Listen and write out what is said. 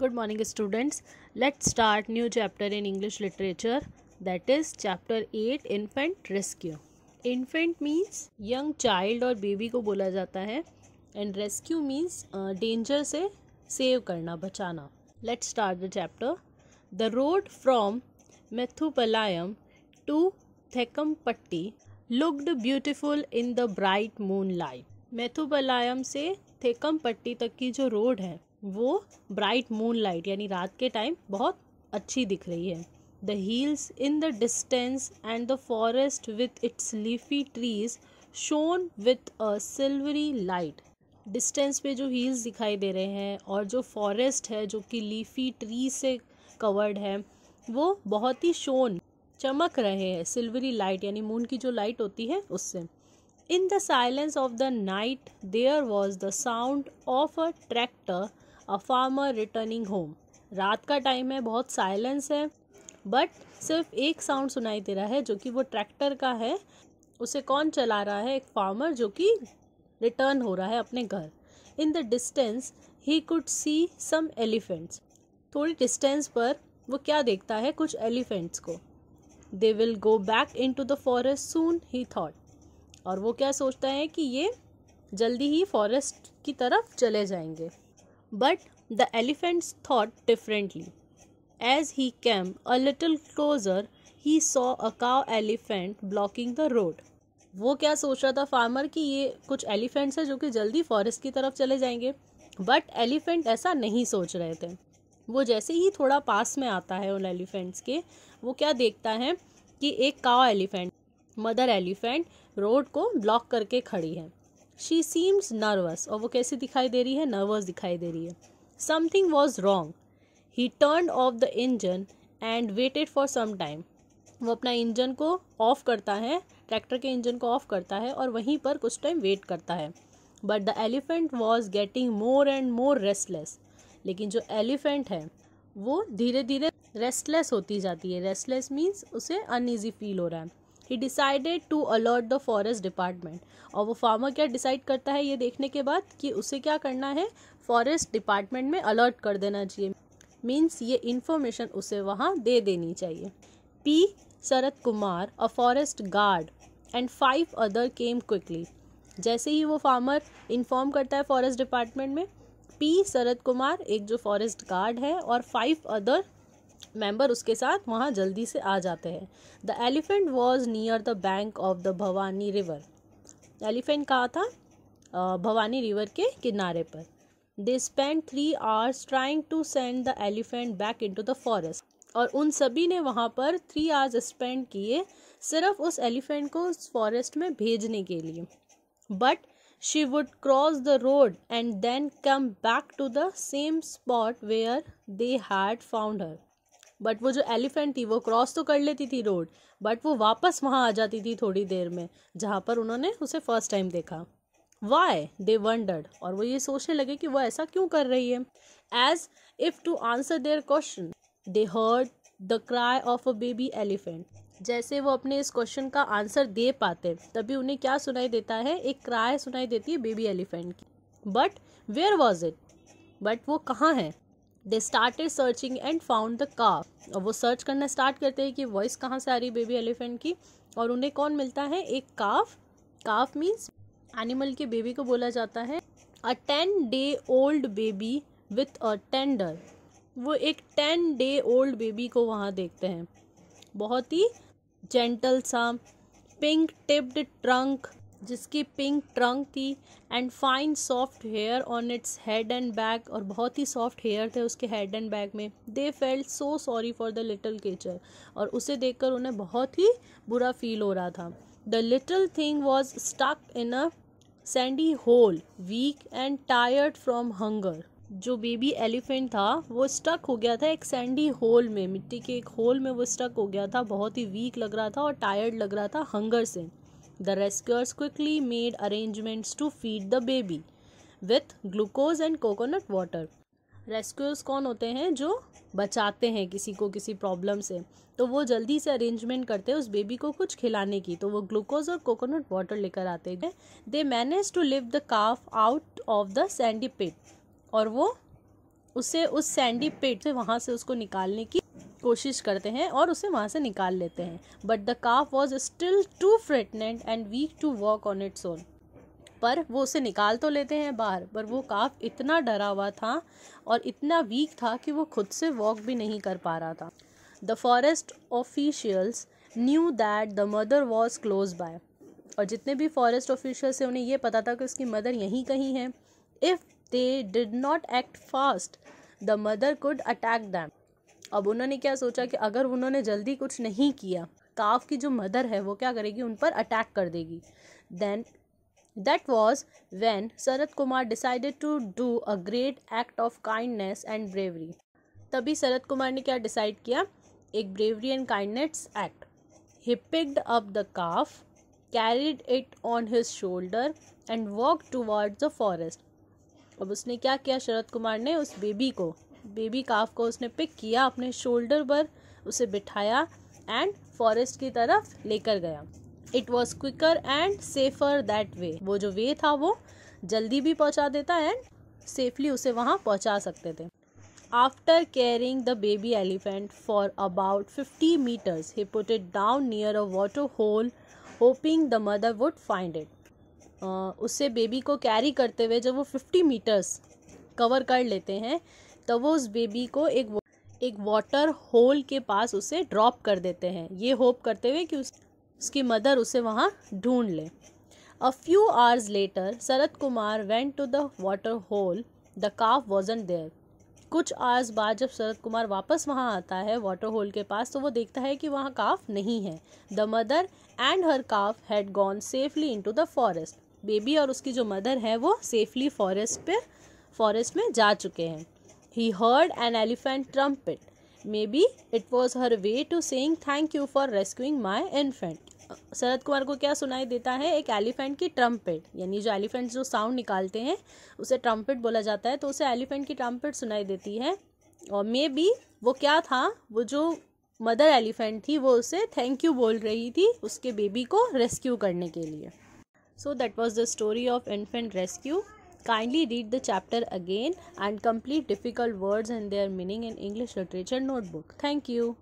Good morning students let start new chapter in English literature that is chapter eight infant rescue infant means young child और baby को बोला जाता है and rescue means danger से save करना बचाना let's start the chapter the road from Mettupalayam to Thekkampatti looked beautiful in the bright moonlight Mettupalayam से थेकम पट्टी तक की जो रोड है वो ब्राइट मून लाइट यानी रात के टाइम बहुत अच्छी दिख रही है the hills in the distance and the forest with its leafy trees shone with a silvery light distance पे जो हील्स दिखाई दे रहे हैं और जो फॉरेस्ट है जो कि लीफी ट्री से कवर्ड है वो बहुत ही शोन चमक रहे हैं सिल्वरी लाइट यानी मून की जो लाइट होती है उससे In the silence of the night, there was the sound of a tractor, a farmer returning home. रात का टाइम है बहुत साइलेंस है बट सिर्फ एक साउंड सुनाई दे रहा है जो कि वो ट्रैक्टर का है उसे कौन चला रहा है एक फार्मर जो कि रिटर्न हो रहा है अपने घर in the distance he could see some elephants थोड़ी डिस्टेंस पर वो क्या देखता है कुछ एलिफेंट्स को they will go back into the forest soon he thought और वो क्या सोचता है कि ये जल्दी ही फॉरेस्ट की तरफ चले जाएंगे but the elephants thought differently as he came a little closer he saw a cow elephant blocking the road वो क्या सोच रहा था फार्मर कि ये कुछ एलिफेंट्स हैं जो कि जल्दी फॉरेस्ट की तरफ चले जाएंगे बट एलिफेंट ऐसा नहीं सोच रहे थे वो जैसे ही थोड़ा पास में आता है उन एलिफेंट्स के वो क्या देखता है कि एक cow elephant mother elephant road को ब्लॉक करके खड़ी है शी सीम्स नर्वस और वो कैसी दिखाई दे रही है नर्वस दिखाई दे रही है something was wrong he turn off the engine and waited for some time वो अपना इंजन को ऑफ करता है ट्रैक्टर के इंजन को ऑफ करता है और वहीं पर कुछ टाइम वेट करता है but the elephant was getting more and more restless लेकिन जो एलिफेंट है वो धीरे धीरे रेस्टलेस होती जाती है रेस्टलेस मीन्स उसे अनइजी फील हो रहा है he decided to alert the forest department और वो फार्मर क्या डिसाइड करता है ये देखने के बाद कि उसे क्या करना है फॉरेस्ट डिपार्टमेंट में अलर्ट कर देना चाहिए मीन्स ये इंफॉर्मेशन उसे वहाँ दे देनी चाहिए P Sharad Kumar a forest guard and five other came quickly जैसे ही वो फार्मर इन्फॉर्म करता है फॉरेस्ट डिपार्टमेंट में पी शरद कुमार एक जो फॉरेस्ट गार्ड है और फाइव अदर मेंबर उसके साथ वहाँ जल्दी से आ जाते हैं the elephant was near the bank of the Bhavani river elephant कहाँ था भवानी रिवर के किनारे पर they spend three hours trying to send the elephant back into the forest और उन सभी ने वहाँ पर थ्री आवर्स स्पेंड किए सिर्फ उस एलिफेंट को उस फॉरेस्ट में भेजने के लिए but she would cross the road and then come back to the same spot where they had found her but वो जो एलिफेंट थी वो क्रॉस तो कर लेती थी रोड बट वो वापस वहाँ आ जाती थी थोड़ी देर में जहाँ पर उन्होंने उसे फर्स्ट टाइम देखा वाई दे वंडर्ड और वो ये सोचने लगे कि वो ऐसा क्यों कर रही है as if to answer their question they heard the cry of a baby elephant जैसे वो अपने इस क्वेश्चन का आंसर दे पाते तभी उन्हें क्या सुनाई देता है एक क्राय सुनाई देती है बेबी एलिफेंट की but where was it but वो कहाँ है they start searching and found the का और वो सर्च करना स्टार्ट करते हैं कि वॉइस कहाँ से आ रही बेबी एलिफेंट की और उन्हें कौन मिलता है एक काफ काफ मीन्स एनिमल के बेबी को बोला जाता है a ten day old baby with a tender वो एक टेन डे ओल्ड बेबी को वहाँ देखते हैं बहुत ही जेंटल सा पिंक टिप्ड ट्रंक जिसकी पिंक ट्रंक थी and fine soft hair on its head and back और बहुत ही सॉफ्ट हेयर थे उसके हेड एंड बैक में they felt so sorry for the little creature और उसे देखकर उन्हें बहुत ही बुरा फील हो रहा था the little thing was stuck in a sandy hole weak and tired from hunger जो बेबी एलिफेंट था वो स्टक हो गया था एक सैंडी होल में मिट्टी के एक होल में वो स्टक हो गया था बहुत ही वीक लग रहा था और टायर्ड लग रहा था हंगर से The rescuers quickly made arrangements to feed the baby with glucose and coconut water. रेस्क्यूर्स कौन होते हैं जो बचाते हैं किसी को किसी प्रॉब्लम से तो वो जल्दी से अरेंजमेंट करते हैं उस बेबी को कुछ खिलाने की तो वो ग्लूकोज और कोकोनट वाटर लेकर आते हैं दे मैनेज टू लिव the calf out of the sandy pit और वो उसे उस सैंडी पिट से वहाँ से उसको निकालने की कोशिश करते हैं और उसे वहाँ से निकाल लेते हैं but the calf was still too frightened and weak too walk on its own पर वो उसे निकाल तो लेते हैं बाहर पर वो काफ इतना डरा हुआ था और इतना वीक था कि वो खुद से वॉक भी नहीं कर पा रहा था the forest officials knew that the mother was close by और जितने भी फॉरेस्ट ऑफिशियल्स थे उन्हें यह पता था कि उसकी मदर यहीं कहीं है if they did not act fast the mother could attack them अब उन्होंने क्या सोचा कि अगर उन्होंने जल्दी कुछ नहीं किया काफ की जो मदर है वो क्या करेगी उन पर अटैक कर देगी then that was when Sharad Kumar decided to do a great act of kindness and bravery तभी शरद कुमार ने क्या डिसाइड किया एक bravery and kindness act he picked up the calf carried it on his shoulder and walk towards the forest अब उसने क्या किया शरद कुमार ने उस बेबी को बेबी काफ को उसने पिक किया अपने शोल्डर पर उसे बिठाया एंड फॉरेस्ट की तरफ लेकर गया it was quicker and safer that way वो जो वे था वो जल्दी भी पहुंचा देता एंड सेफली उसे वहां पहुंचा सकते थे after carrying the baby elephant for about fifty metres he put it down near a water hole hoping the mother would find it उससे बेबी को कैरी करते हुए जब वो फिफ्टी मीटर्स कवर कर लेते हैं तो वो उस बेबी को एक एक वाटर होल के पास उसे ड्रॉप कर देते हैं ये होप करते हुए कि उस, उसकी मदर उसे वहाँ ढूंढ ले a few hours later Sharad Kumar went to the water hole the calf wasn't there कुछ आवर्स बाद जब शरद कुमार वापस वहाँ आता है वाटर होल के पास तो वो देखता है कि वहाँ काफ नहीं है the mother and her calf had gone safely into the forest baby और उसकी जो मदर है वो सेफली फॉरेस्ट पर फॉरेस्ट में जा चुके हैं He heard an elephant trumpet. Maybe it was her way to saying thank you for rescuing my infant. शरद कुमार को क्या सुनाई देता है एक एलिफेंट की ट्रम्पेट यानी जो एलिफेंट जो साउंड निकालते हैं उसे ट्रम्पेट बोला जाता है तो उसे एलिफेंट की ट्रम्पेट सुनाई देती है और मे बी वो क्या था वो जो मदर एलिफेंट थी वो उसे थैंक यू बोल रही थी उसके बेबी को रेस्क्यू करने के लिए so that was the story of infant rescue Kindly read the chapter again and complete difficult words and their meaning in English literature notebook. Thank you.